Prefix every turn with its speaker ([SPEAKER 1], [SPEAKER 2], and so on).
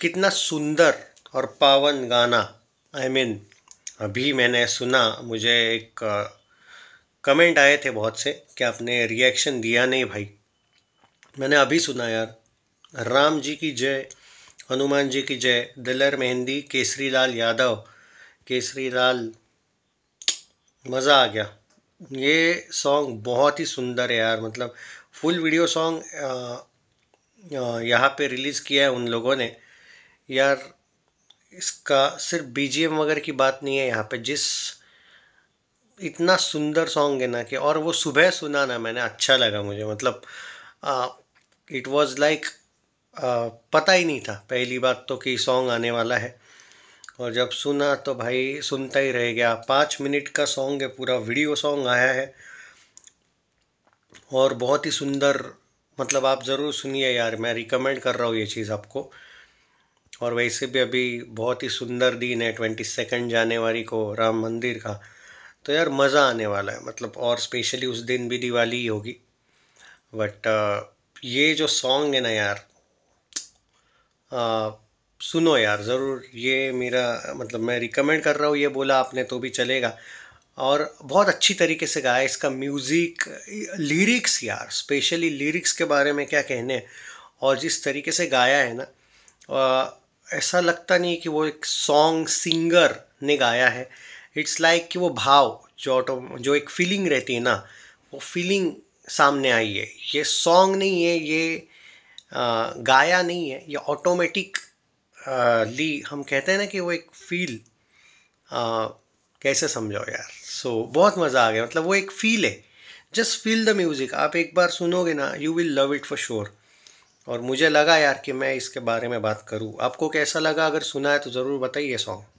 [SPEAKER 1] कितना सुंदर और पावन गाना आई I मीन mean, अभी मैंने सुना मुझे एक कमेंट आए थे बहुत से कि आपने रिएक्शन दिया नहीं भाई मैंने अभी सुना यार राम जी की जय हनुमान जी की जय दिलर मेहंदी केसरी लाल यादव केसरी लाल मज़ा आ गया ये सॉन्ग बहुत ही सुंदर है यार मतलब फुल वीडियो सॉन्ग यहाँ पे रिलीज़ किया है उन लोगों ने यार इसका सिर्फ बीजीएम वगैरह की बात नहीं है यहाँ पे जिस इतना सुंदर सॉन्ग है ना कि और वो सुबह सुना ना मैंने अच्छा लगा मुझे मतलब इट वाज लाइक पता ही नहीं था पहली बात तो कि सॉन्ग आने वाला है और जब सुना तो भाई सुनता ही रह गया पाँच मिनट का सॉन्ग है पूरा वीडियो सॉन्ग आया है और बहुत ही सुंदर मतलब आप ज़रूर सुनिए यार मैं रिकमेंड कर रहा हूँ ये चीज़ आपको और वैसे भी अभी बहुत ही सुंदर दिन है ट्वेंटी सेकेंड जानेवारी को राम मंदिर का तो यार मज़ा आने वाला है मतलब और स्पेशली उस दिन भी दिवाली ही होगी बट ये जो सॉन्ग है ना यार आ, सुनो यार ज़रूर ये मेरा मतलब मैं रिकमेंड कर रहा हूँ ये बोला आपने तो भी चलेगा और बहुत अच्छी तरीके से गाया इसका म्यूज़िक लिरिक्स यार स्पेशली लिरिक्स के बारे में क्या कहने और जिस तरीके से गाया है ना ऐसा लगता नहीं कि वो एक सॉन्ग सिंगर ने गाया है इट्स लाइक like कि वो भाव जो ऑटो जो एक फीलिंग रहती है ना वो फीलिंग सामने आई है ये सॉन्ग नहीं है ये आ, गाया नहीं है ये ऑटोमेटिक ली हम कहते हैं ना कि वो एक फील कैसे समझाओ यार सो so, बहुत मज़ा आ गया मतलब वो एक फ़ील है जस्ट फील द म्यूज़िक आप एक बार सुनोगे ना you will love it for sure और मुझे लगा यार कि मैं इसके बारे में बात करूँ आपको कैसा लगा अगर सुना है तो ज़रूर बताइए सॉन्ग